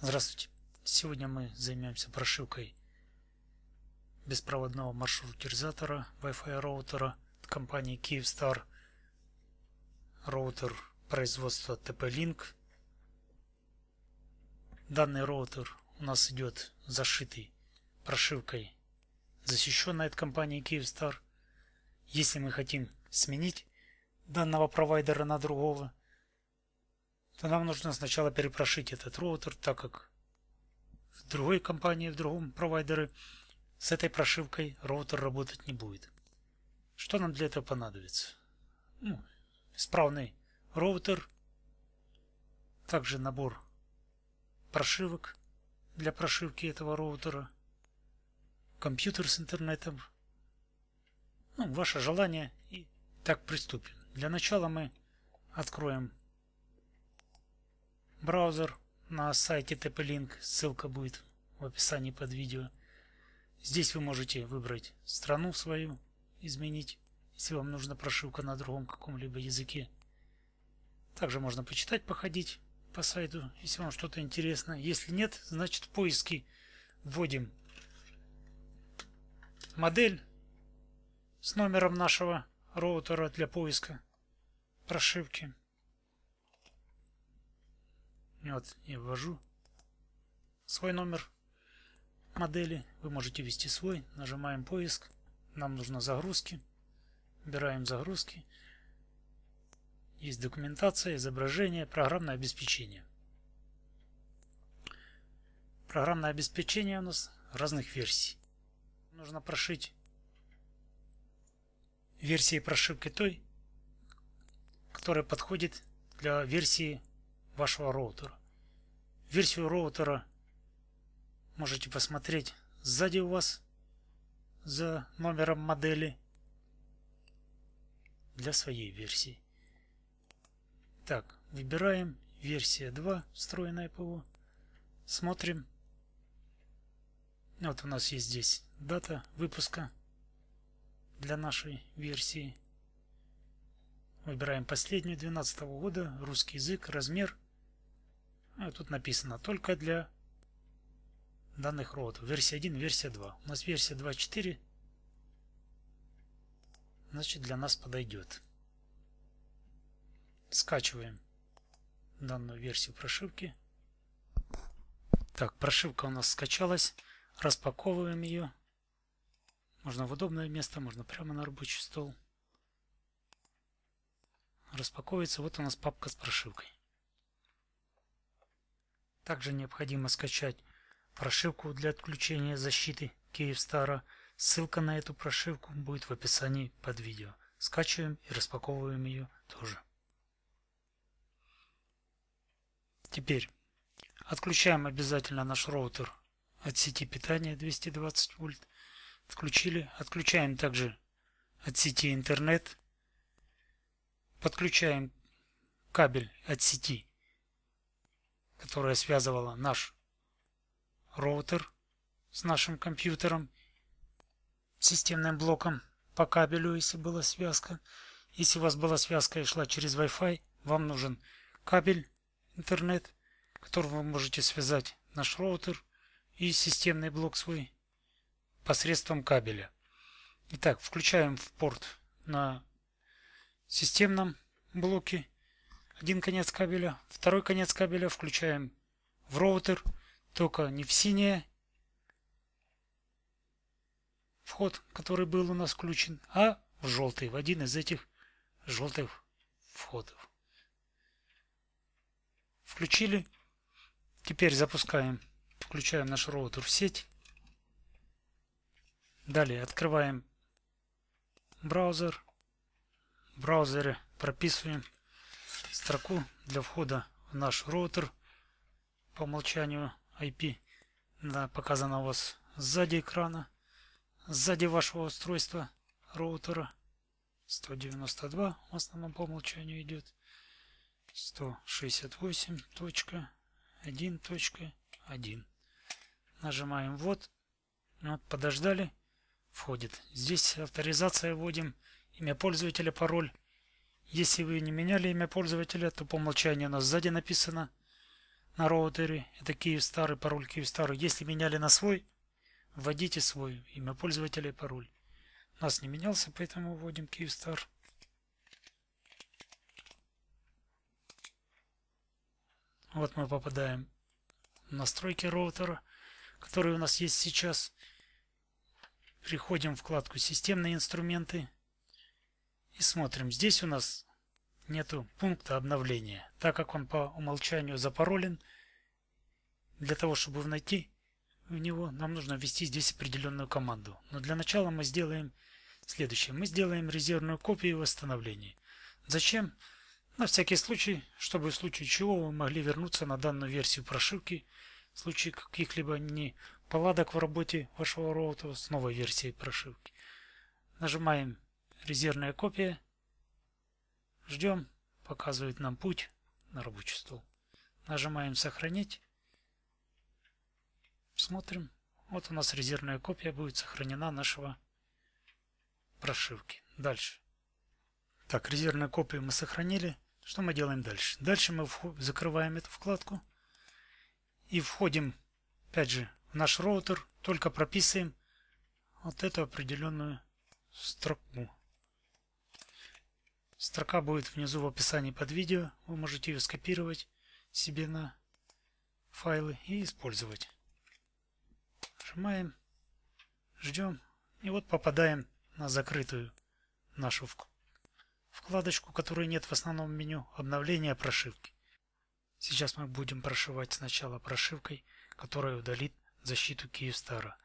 Здравствуйте! Сегодня мы займемся прошивкой беспроводного маршрутизатора Wi-Fi роутера от компании Kyivstar. Роутер производства TP-Link. Данный роутер у нас идет зашитый прошивкой, защищенной от компании Kyivstar. Если мы хотим сменить данного провайдера на другого, то нам нужно сначала перепрошить этот роутер, так как в другой компании, в другом провайдере с этой прошивкой роутер работать не будет. Что нам для этого понадобится? Ну, исправный роутер, также набор прошивок для прошивки этого роутера, компьютер с интернетом, ну, ваше желание и так приступим. Для начала мы откроем браузер на сайте TP-Link, ссылка будет в описании под видео. Здесь вы можете выбрать страну свою, изменить, если вам нужна прошивка на другом каком-либо языке. Также можно почитать, походить по сайту, если вам что-то интересно. Если нет, значит в поиски вводим модель с номером нашего роутера для поиска прошивки. вот я ввожу свой номер модели. Вы можете ввести свой. Нажимаем поиск. Нам нужно загрузки. Выбираем загрузки. Есть документация, изображение, программное обеспечение. Программное обеспечение у нас разных версий. Нужно прошить версии прошивки той, которая подходит для версии вашего роутера. Версию роутера можете посмотреть сзади у вас за номером модели для своей версии. Так, выбираем версия 2, встроенная ПО. Смотрим. Вот у нас есть здесь дата выпуска для нашей версии. Выбираем последнюю 12 года, русский язык, размер. А тут написано только для данных роутов. Версия 1, версия 2. У нас версия 2.4. Значит для нас подойдет. Скачиваем данную версию прошивки. Так, прошивка у нас скачалась. Распаковываем ее. Можно в удобное место, можно прямо на рабочий стол распаковывается. Вот у нас папка с прошивкой. Также необходимо скачать прошивку для отключения защиты Киевстара. Ссылка на эту прошивку будет в описании под видео. Скачиваем и распаковываем ее тоже. Теперь отключаем обязательно наш роутер от сети питания 220 вольт. Отключили. Отключаем также от сети интернет подключаем кабель от сети, которая связывала наш роутер с нашим компьютером, системным блоком по кабелю, если была связка. Если у вас была связка и шла через Wi-Fi, вам нужен кабель, интернет, которым вы можете связать наш роутер и системный блок свой посредством кабеля. Итак, включаем в порт на системном блоке один конец кабеля, второй конец кабеля включаем в роутер, только не в синее вход, который был у нас включен, а в желтый, в один из этих желтых входов. Включили. Теперь запускаем, включаем наш роутер в сеть. Далее открываем браузер браузере прописываем строку для входа в наш роутер по умолчанию IP да, показана у вас сзади экрана сзади вашего устройства роутера 192 в основном по умолчанию идет 168.1.1 нажимаем вот вот подождали входит здесь авторизация вводим имя пользователя, пароль. Если вы не меняли имя пользователя, то по умолчанию у нас сзади написано на роутере. Это Киев старый, пароль Киев старый. Если меняли на свой, вводите свой имя пользователя и пароль. У нас не менялся, поэтому вводим Киев стар. Вот мы попадаем в настройки роутера, которые у нас есть сейчас. Переходим в вкладку «Системные инструменты». И смотрим, здесь у нас нету пункта обновления, так как он по умолчанию запаролен. Для того, чтобы найти в него, нам нужно ввести здесь определенную команду. Но для начала мы сделаем следующее. Мы сделаем резервную копию восстановления. Зачем? На всякий случай, чтобы в случае чего вы могли вернуться на данную версию прошивки, в случае каких-либо не поладок в работе вашего роутера с новой версией прошивки. Нажимаем резервная копия. Ждем, показывает нам путь на рабочий стол. Нажимаем «Сохранить». Смотрим. Вот у нас резервная копия будет сохранена нашего прошивки. Дальше. Так, резервную копию мы сохранили. Что мы делаем дальше? Дальше мы закрываем эту вкладку и входим, опять же, в наш роутер, только прописываем вот эту определенную строку. Строка будет внизу в описании под видео. Вы можете ее скопировать себе на файлы и использовать. Нажимаем, ждем. И вот попадаем на закрытую нашу вкладочку, которой нет в основном меню обновления прошивки. Сейчас мы будем прошивать сначала прошивкой, которая удалит защиту Киевстара.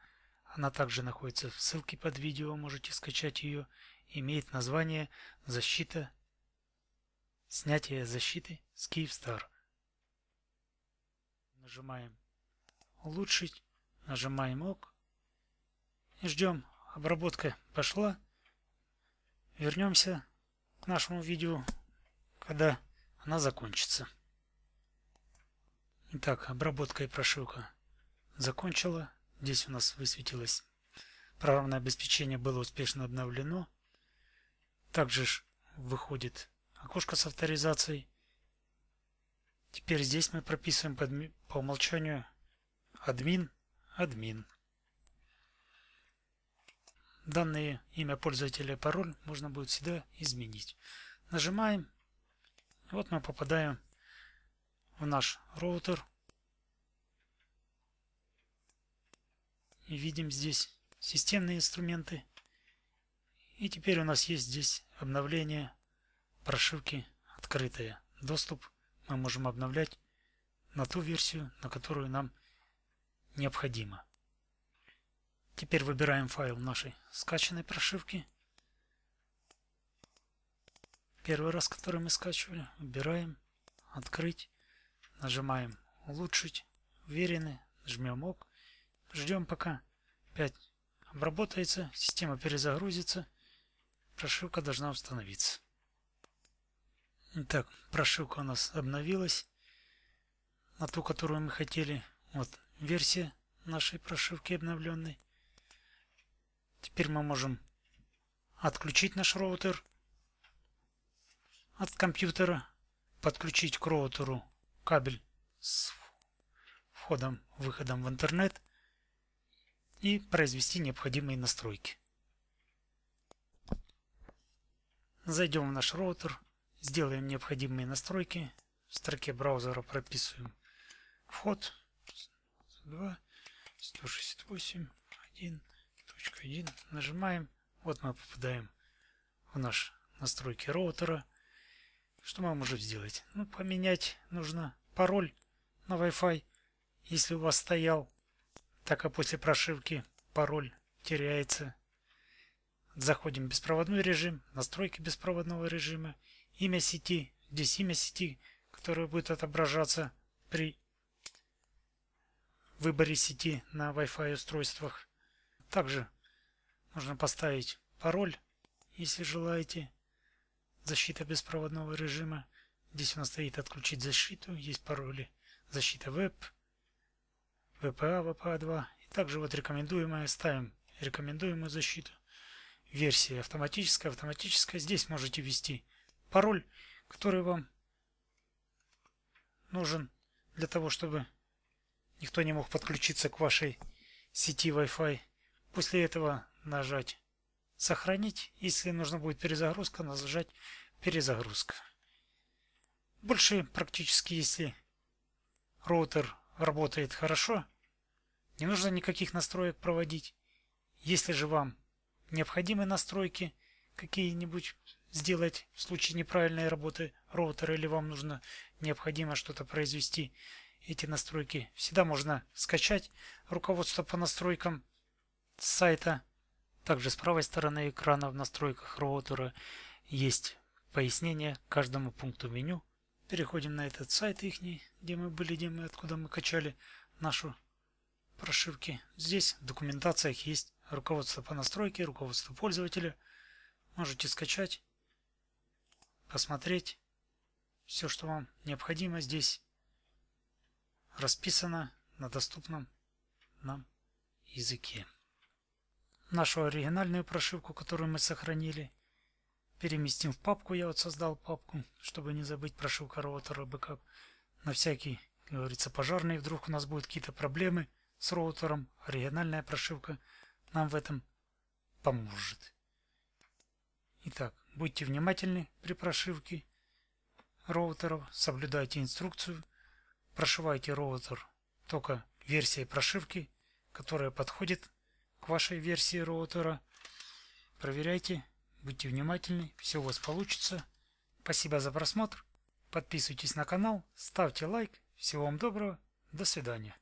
Она также находится в ссылке под видео, можете скачать ее имеет название «Защита снятие защиты с Киевстар». Нажимаем «Улучшить», нажимаем «Ок», и ждем. Обработка пошла. Вернемся к нашему видео, когда она закончится. Итак, обработка и прошивка закончила. Здесь у нас высветилось программное обеспечение было успешно обновлено также ж выходит окошко с авторизацией. Теперь здесь мы прописываем по, по умолчанию админ, админ. Данные имя пользователя пароль можно будет всегда изменить. Нажимаем. Вот мы попадаем в наш роутер. И видим здесь системные инструменты и теперь у нас есть здесь обновление прошивки открытые. Доступ мы можем обновлять на ту версию, на которую нам необходимо. Теперь выбираем файл нашей скачанной прошивки. Первый раз, который мы скачивали, выбираем «Открыть», нажимаем «Улучшить», «Уверены», жмем «Ок», ждем пока 5 обработается, система перезагрузится – Прошивка должна установиться. Итак, прошивка у нас обновилась на ту, которую мы хотели. Вот версия нашей прошивки обновленной. Теперь мы можем отключить наш роутер от компьютера, подключить к роутеру кабель с входом-выходом в интернет и произвести необходимые настройки. Зайдем в наш роутер, сделаем необходимые настройки. В строке браузера прописываем вход 2, Нажимаем. Вот мы попадаем в наш настройки роутера. Что мы можем сделать? Ну, поменять нужно пароль на Wi-Fi, если у вас стоял. Так как после прошивки пароль теряется. Заходим в беспроводной режим, настройки беспроводного режима, имя сети, здесь имя сети, которое будет отображаться при выборе сети на Wi-Fi устройствах. Также можно поставить пароль, если желаете. Защита беспроводного режима. Здесь у нас стоит отключить защиту, есть пароли. Защита веб, VPA, VPA2. А», а И также вот рекомендуемое ставим рекомендуемую защиту версии. Автоматическая, автоматическая. Здесь можете ввести пароль, который вам нужен для того, чтобы никто не мог подключиться к вашей сети Wi-Fi. После этого нажать «Сохранить». Если нужно будет перезагрузка, нажать «Перезагрузка». Больше практически, если роутер работает хорошо, не нужно никаких настроек проводить. Если же вам необходимые настройки какие-нибудь сделать в случае неправильной работы роутера или вам нужно необходимо что-то произвести эти настройки всегда можно скачать руководство по настройкам с сайта также с правой стороны экрана в настройках роутера есть пояснение к каждому пункту меню переходим на этот сайт их где мы были где мы откуда мы качали нашу прошивки здесь в документациях есть руководство по настройке, руководство пользователя. Можете скачать, посмотреть все, что вам необходимо здесь расписано на доступном нам языке. Нашу оригинальную прошивку, которую мы сохранили, переместим в папку. Я вот создал папку, чтобы не забыть прошивка роутера бэкап. На всякий, как говорится, пожарный. Вдруг у нас будут какие-то проблемы с роутером. Оригинальная прошивка – нам в этом поможет. Итак, будьте внимательны при прошивке роутеров, соблюдайте инструкцию, прошивайте роутер только версией прошивки, которая подходит к вашей версии роутера. Проверяйте, будьте внимательны, все у вас получится. Спасибо за просмотр, подписывайтесь на канал, ставьте лайк, всего вам доброго, до свидания.